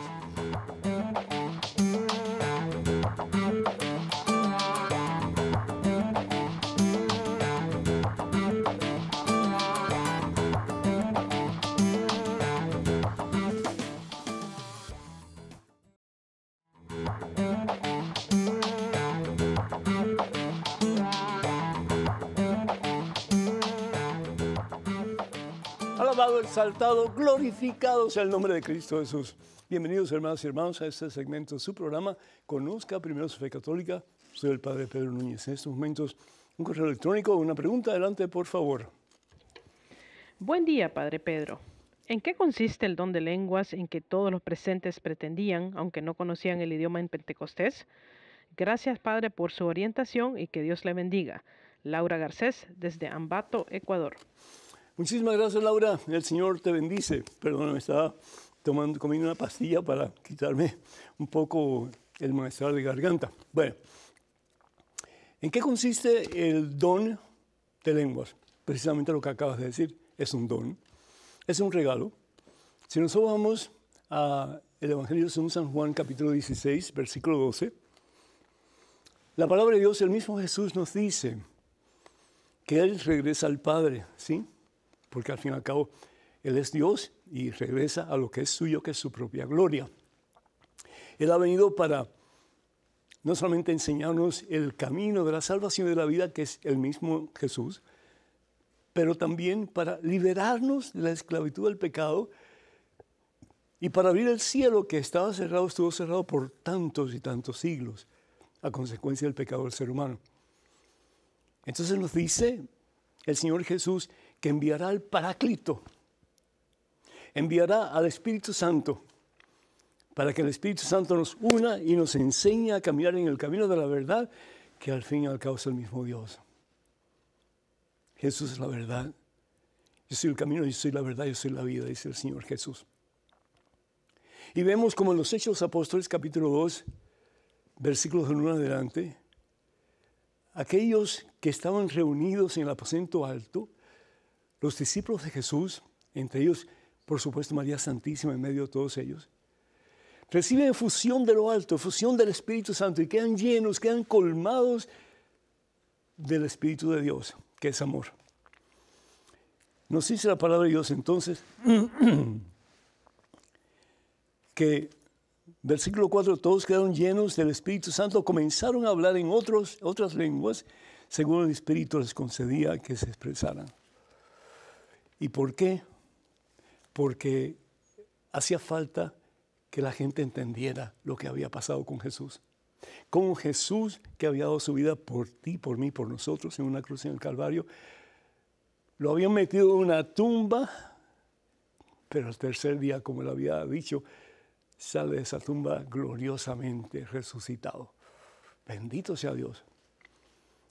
alabado, exaltado, glorificado sea el nombre de Cristo Jesús. Bienvenidos hermanas y hermanos a este segmento de su programa. Conozca primero su fe católica. Soy el Padre Pedro Núñez. En estos momentos, un correo electrónico, una pregunta. Adelante, por favor. Buen día, Padre Pedro. ¿En qué consiste el don de lenguas en que todos los presentes pretendían, aunque no conocían el idioma en Pentecostés? Gracias, Padre, por su orientación y que Dios le bendiga. Laura Garcés, desde Ambato, Ecuador. Muchísimas gracias, Laura. El Señor te bendice. Perdón, me estaba tomando, comiendo una pastilla para quitarme un poco el malestar de garganta. Bueno, ¿en qué consiste el don de lenguas? Precisamente lo que acabas de decir, es un don, es un regalo. Si nosotros vamos al Evangelio de San Juan, capítulo 16, versículo 12, la palabra de Dios, el mismo Jesús nos dice que Él regresa al Padre, ¿sí? porque al fin y al cabo Él es Dios y regresa a lo que es suyo, que es su propia gloria. Él ha venido para no solamente enseñarnos el camino de la salvación y de la vida, que es el mismo Jesús, pero también para liberarnos de la esclavitud del pecado y para abrir el cielo que estaba cerrado, estuvo cerrado por tantos y tantos siglos a consecuencia del pecado del ser humano. Entonces nos dice el Señor Jesús, que enviará al Paráclito, enviará al Espíritu Santo, para que el Espíritu Santo nos una y nos enseñe a caminar en el camino de la verdad, que al fin y al cabo es el mismo Dios. Jesús es la verdad. Yo soy el camino, yo soy la verdad, yo soy la vida, dice el Señor Jesús. Y vemos como en los Hechos Apóstoles capítulo 2, versículos de 1 adelante, aquellos que estaban reunidos en el aposento alto, los discípulos de Jesús, entre ellos, por supuesto, María Santísima en medio de todos ellos, reciben fusión de lo alto, fusión del Espíritu Santo y quedan llenos, quedan colmados del Espíritu de Dios, que es amor. Nos dice la palabra de Dios entonces que, versículo 4, todos quedaron llenos del Espíritu Santo, comenzaron a hablar en otros, otras lenguas, según el Espíritu les concedía que se expresaran. ¿Y por qué? Porque hacía falta que la gente entendiera lo que había pasado con Jesús. Con Jesús que había dado su vida por ti, por mí, por nosotros en una cruz en el Calvario. Lo habían metido en una tumba, pero al tercer día, como le había dicho, sale de esa tumba gloriosamente resucitado. Bendito sea Dios.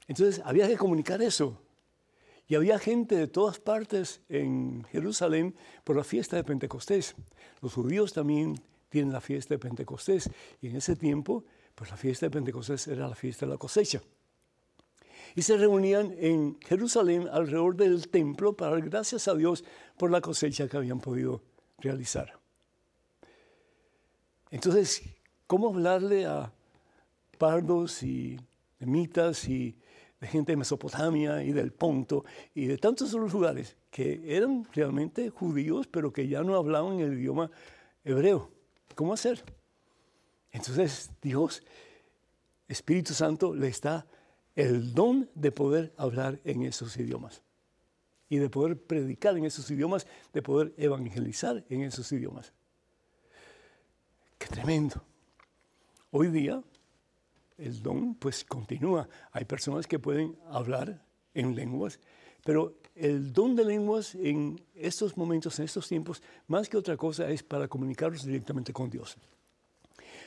Entonces había que comunicar eso. Y había gente de todas partes en Jerusalén por la fiesta de Pentecostés. Los judíos también tienen la fiesta de Pentecostés. Y en ese tiempo, pues la fiesta de Pentecostés era la fiesta de la cosecha. Y se reunían en Jerusalén alrededor del templo para dar gracias a Dios por la cosecha que habían podido realizar. Entonces, ¿cómo hablarle a pardos y emitas y de gente de Mesopotamia y del Ponto y de tantos otros lugares que eran realmente judíos, pero que ya no hablaban el idioma hebreo. ¿Cómo hacer? Entonces Dios, Espíritu Santo, le está el don de poder hablar en esos idiomas y de poder predicar en esos idiomas, de poder evangelizar en esos idiomas. Qué tremendo. Hoy día el don pues continúa. Hay personas que pueden hablar en lenguas, pero el don de lenguas en estos momentos, en estos tiempos, más que otra cosa es para comunicarnos directamente con Dios.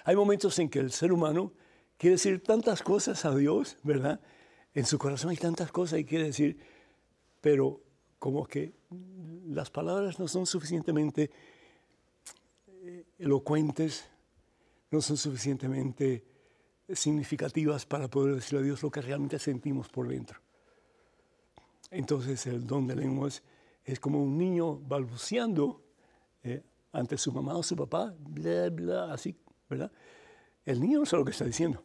Hay momentos en que el ser humano quiere decir tantas cosas a Dios, ¿verdad? En su corazón hay tantas cosas y quiere decir, pero como que las palabras no son suficientemente eh, elocuentes, no son suficientemente significativas para poder decirle a Dios lo que realmente sentimos por dentro. Entonces el don de lenguas es como un niño balbuceando eh, ante su mamá o su papá, bla, bla, así, ¿verdad? El niño no sabe lo que está diciendo,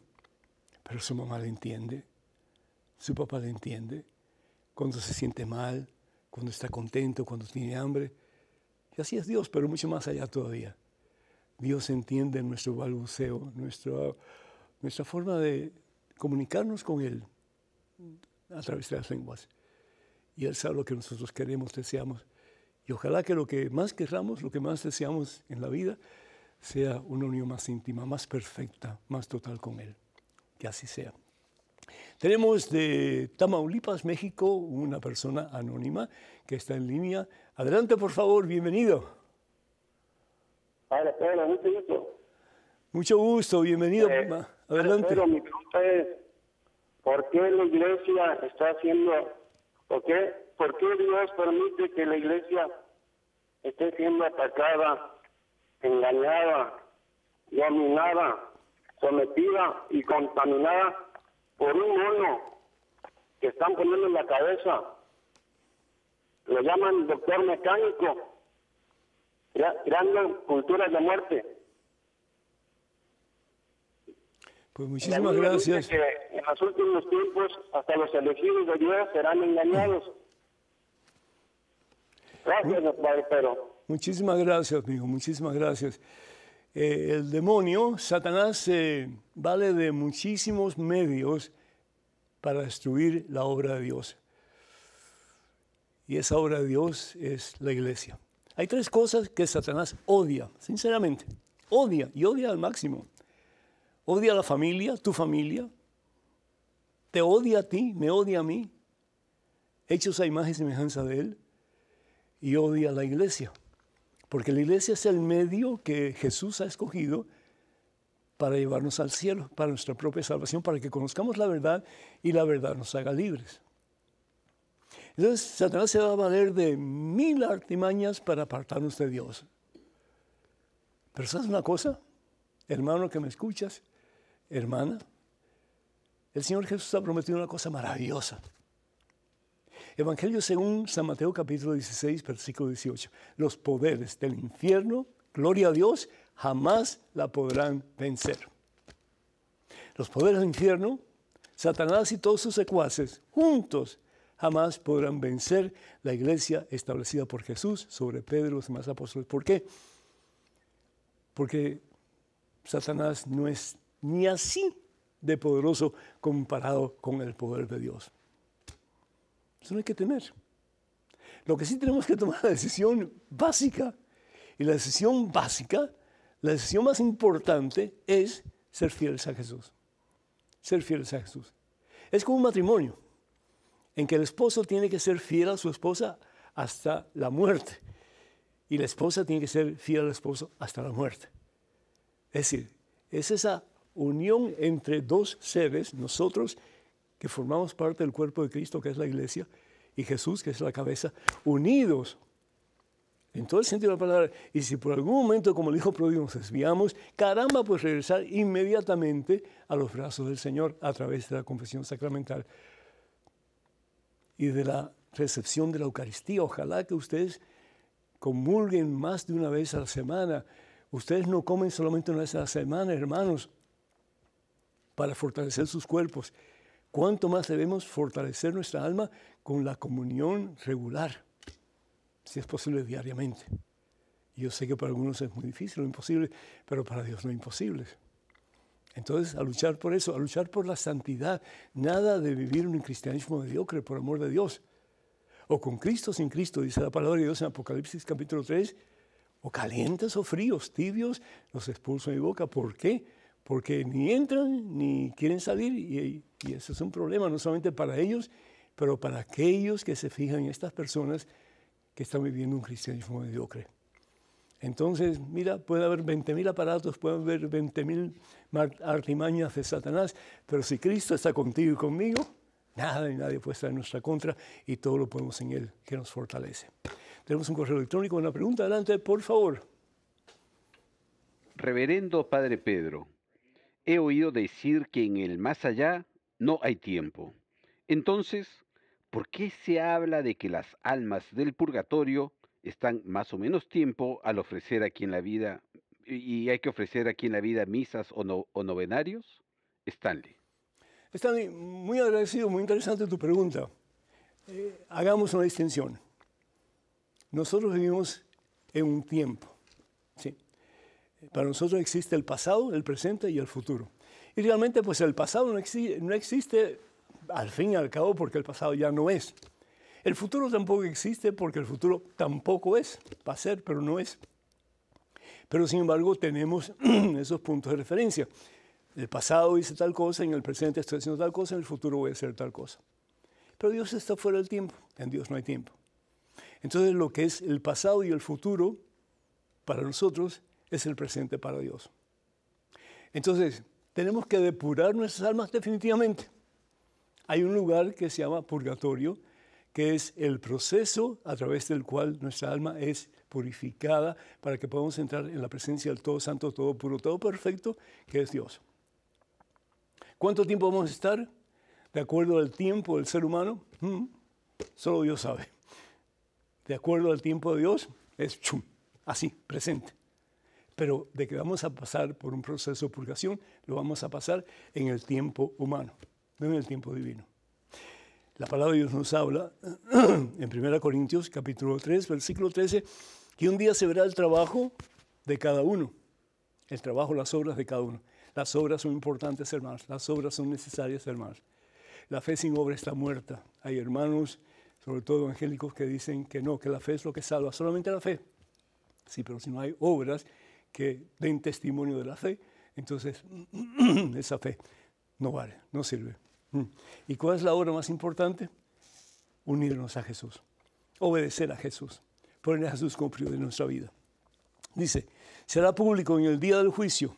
pero su mamá le entiende, su papá le entiende, cuando se siente mal, cuando está contento, cuando tiene hambre. Y así es Dios, pero mucho más allá todavía. Dios entiende nuestro balbuceo, nuestro nuestra forma de comunicarnos con Él a través de las lenguas. Y Él sabe lo que nosotros queremos, deseamos. Y ojalá que lo que más querramos, lo que más deseamos en la vida, sea una unión más íntima, más perfecta, más total con Él. Que así sea. Tenemos de Tamaulipas, México, una persona anónima que está en línea. Adelante, por favor, bienvenido. Hola, mucho gusto, bienvenido. Eh, adelante. Pero mi pregunta es, ¿por qué la iglesia está haciendo, por qué, por qué Dios permite que la iglesia esté siendo atacada, engañada, dominada, sometida y contaminada por un mono que están poniendo en la cabeza? Lo llaman doctor mecánico, creando culturas de muerte. Pues muchísimas gracias. en los últimos tiempos hasta los elegidos de Dios serán engañados. Gracias, Muchísimas gracias, amigo, muchísimas gracias. Eh, el demonio, Satanás, vale de muchísimos medios para destruir la obra de Dios. Y esa obra de Dios es la iglesia. Hay tres cosas que Satanás odia, sinceramente. Odia y odia al máximo odia a la familia, tu familia, te odia a ti, me odia a mí, hechos a imagen y semejanza de Él, y odia a la iglesia, porque la iglesia es el medio que Jesús ha escogido para llevarnos al cielo, para nuestra propia salvación, para que conozcamos la verdad y la verdad nos haga libres. Entonces, Satanás se va a valer de mil artimañas para apartarnos de Dios. Pero ¿sabes una cosa? Hermano que me escuchas, Hermana, el Señor Jesús ha prometido una cosa maravillosa. Evangelio según San Mateo capítulo 16, versículo 18. Los poderes del infierno, gloria a Dios, jamás la podrán vencer. Los poderes del infierno, Satanás y todos sus secuaces, juntos, jamás podrán vencer la iglesia establecida por Jesús sobre Pedro y los demás apóstoles. ¿Por qué? Porque Satanás no es ni así de poderoso comparado con el poder de Dios. Eso no hay que temer. Lo que sí tenemos que tomar es la decisión básica. Y la decisión básica, la decisión más importante es ser fieles a Jesús. Ser fieles a Jesús. Es como un matrimonio en que el esposo tiene que ser fiel a su esposa hasta la muerte. Y la esposa tiene que ser fiel al esposo hasta la muerte. Es decir, es esa unión entre dos seres, nosotros que formamos parte del cuerpo de Cristo, que es la iglesia, y Jesús, que es la cabeza, unidos. En todo el sentido de la palabra. Y si por algún momento, como el hijo pródigo, nos desviamos, caramba, pues regresar inmediatamente a los brazos del Señor a través de la confesión sacramental y de la recepción de la Eucaristía. Ojalá que ustedes comulguen más de una vez a la semana. Ustedes no comen solamente una vez a la semana, hermanos para fortalecer sus cuerpos. ¿Cuánto más debemos fortalecer nuestra alma con la comunión regular, si es posible diariamente? Yo sé que para algunos es muy difícil o imposible, pero para Dios no es imposible. Entonces, a luchar por eso, a luchar por la santidad, nada de vivir un cristianismo mediocre, por amor de Dios. O con Cristo, sin Cristo, dice la palabra de Dios en Apocalipsis capítulo 3, o calientes o fríos, tibios, los expulso de mi boca. ¿Por qué? porque ni entran ni quieren salir y, eso es un problema, no solamente para ellos, pero para aquellos que se fijan en estas personas que están viviendo un cristianismo mediocre. Entonces, mira, puede haber 20.000 aparatos, puede haber 20.000 artimañas de Satanás, pero si Cristo está contigo y conmigo, nada y nadie puede estar en nuestra contra y todo lo podemos en Él que nos fortalece. Tenemos un correo electrónico, una pregunta, adelante, por favor. Reverendo Padre Pedro, He oído decir que en el más allá no hay tiempo. Entonces, ¿por qué se habla de que las almas del purgatorio están más o menos tiempo al ofrecer aquí en la vida y hay que ofrecer aquí en la vida misas o, novenarios? Stanley. Stanley, muy agradecido, muy interesante tu pregunta. Eh, hagamos una distinción. Nosotros vivimos en un tiempo. Para nosotros existe el pasado, el presente y el futuro. Y realmente pues el pasado no, no existe al fin y al cabo porque el pasado ya no es. El futuro tampoco existe porque el futuro tampoco es. Va a ser, pero no es. Pero sin embargo tenemos esos puntos de referencia. El pasado dice tal cosa, en el presente estoy haciendo tal cosa, en el futuro voy a hacer tal cosa. Pero Dios está fuera del tiempo. En Dios no hay tiempo. Entonces lo que es el pasado y el futuro para nosotros es el presente para Dios. Entonces, tenemos que depurar nuestras almas definitivamente. Hay un lugar que se llama purgatorio, que es el proceso a través del cual nuestra alma es purificada para que podamos entrar en la presencia del Todo Santo, Todo Puro, Todo Perfecto, que es Dios. ¿Cuánto tiempo vamos a estar? De acuerdo al tiempo del ser humano, mm, solo Dios sabe. De acuerdo al tiempo de Dios, es así, presente pero de que vamos a pasar por un proceso de purgación, lo vamos a pasar en el tiempo humano, no en el tiempo divino. La palabra de Dios nos habla en 1 Corintios capítulo 3, versículo 13, que un día se verá el trabajo de cada uno, el trabajo, las obras de cada uno. Las obras son importantes, hermanos, las obras son necesarias, hermanos. La fe sin obra está muerta. Hay hermanos, sobre todo evangélicos, que dicen que no, que la fe es lo que salva, solamente la fe. Sí, pero si no hay obras, que den testimonio de la fe, entonces esa fe no vale, no sirve. Mm. ¿Y cuál es la obra más importante? Unirnos a Jesús, obedecer a Jesús, poner a Jesús como frío en nuestra vida. Dice, será público en el día del juicio,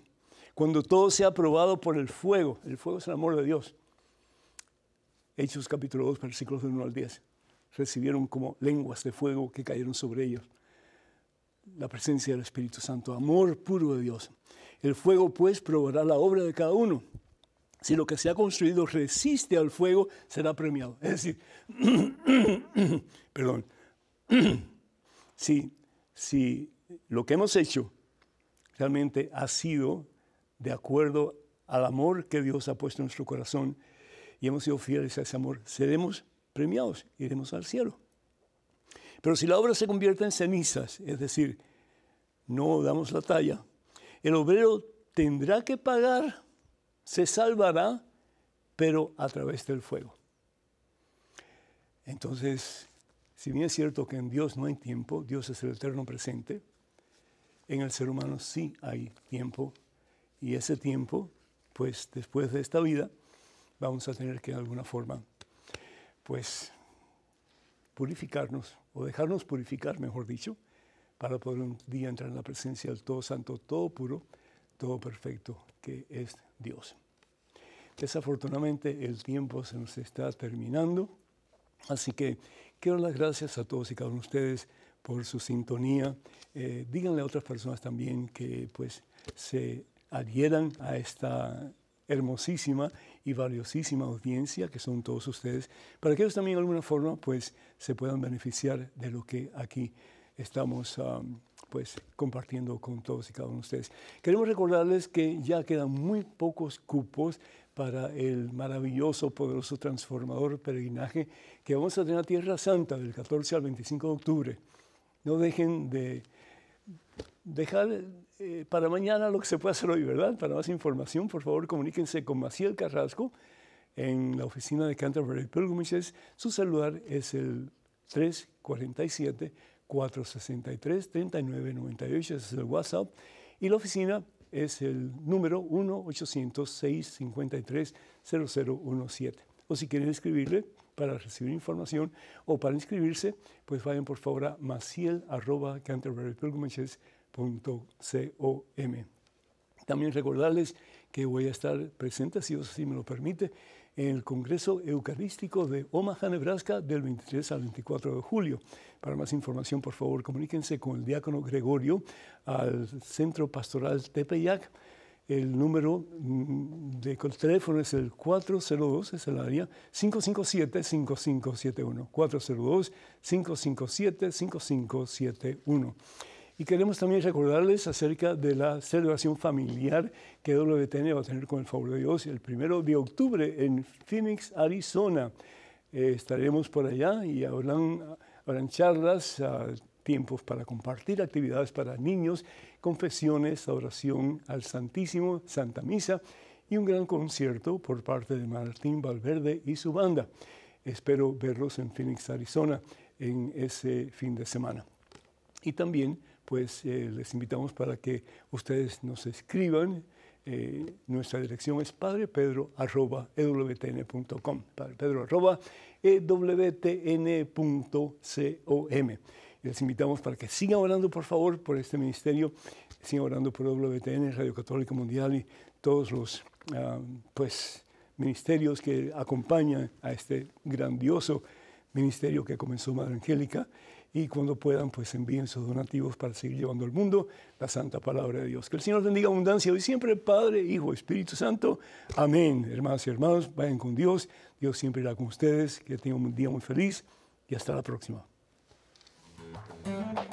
cuando todo sea probado por el fuego. El fuego es el amor de Dios. Hechos capítulo 2, versículos 1 al 10. Recibieron como lenguas de fuego que cayeron sobre ellos la presencia del Espíritu Santo, amor puro de Dios. El fuego pues probará la obra de cada uno. Si lo que se ha construido resiste al fuego, será premiado. Es decir, perdón, si, si lo que hemos hecho realmente ha sido de acuerdo al amor que Dios ha puesto en nuestro corazón y hemos sido fieles a ese amor, seremos premiados, iremos al cielo. Pero si la obra se convierte en cenizas, es decir, no damos la talla, el obrero tendrá que pagar, se salvará, pero a través del fuego. Entonces, si bien es cierto que en Dios no hay tiempo, Dios es el eterno presente, en el ser humano sí hay tiempo y ese tiempo, pues después de esta vida, vamos a tener que de alguna forma, pues purificarnos, o dejarnos purificar, mejor dicho, para poder un día entrar en la presencia del Todo Santo, Todo Puro, Todo Perfecto, que es Dios. Desafortunadamente el tiempo se nos está terminando, así que quiero dar las gracias a todos y cada uno de ustedes por su sintonía. Eh, díganle a otras personas también que pues se adhieran a esta hermosísima y valiosísima audiencia que son todos ustedes, para que ellos también de alguna forma pues se puedan beneficiar de lo que aquí estamos pues compartiendo con todos y cada uno de ustedes. Queremos recordarles que ya quedan muy pocos cupos para el maravilloso, poderoso, transformador peregrinaje que vamos a tener a Tierra Santa del 14 al 25 de octubre. No dejen de dejar eh, para mañana lo que se puede hacer hoy, ¿verdad? Para más información, por favor, comuníquense con Maciel Carrasco en la oficina de Canterbury Pilgrimages. Su celular es el 347-463-3998, ese es el WhatsApp. Y la oficina es el número 1 806 53 0017 O si quieren escribirle, para recibir información o para inscribirse, pues vayan por favor a maciel.canterburypilgrimages.com. También recordarles que voy a estar presente, si Dios me lo permite, en el Congreso Eucarístico de Omaha, Nebraska, del 23 al 24 de julio. Para más información, por favor, comuníquense con el diácono Gregorio al Centro Pastoral Tepeyac el número mm, de teléfono es el 402, es el área 557-5571. 402-557-5571. Y queremos también recordarles acerca de la celebración familiar que WTN va a tener con el favor de Dios el primero de octubre en Phoenix, Arizona. Eh, estaremos por allá y habrán, habrán charlas, ah, tiempos para compartir actividades para niños confesiones, oración al Santísimo, Santa Misa y un gran concierto por parte de Martín Valverde y su banda. Espero verlos en Phoenix, Arizona, en ese fin de semana. Y también, pues, eh, les invitamos para que ustedes nos escriban. Eh, nuestra dirección es padrepedro.com, e padrepedro.com. Les invitamos para que sigan orando, por favor, por este ministerio, sigan orando por WTN, Radio Católica Mundial y todos los ah, pues, ministerios que acompañan a este grandioso ministerio que comenzó Madre Angélica. Y cuando puedan, pues envíen sus donativos para seguir llevando al mundo la santa palabra de Dios. Que el Señor bendiga abundancia hoy siempre, Padre, Hijo, Espíritu Santo. Amén. Hermanas y hermanos, vayan con Dios. Dios siempre irá con ustedes. Que tengan un día muy feliz y hasta la próxima. Thank you.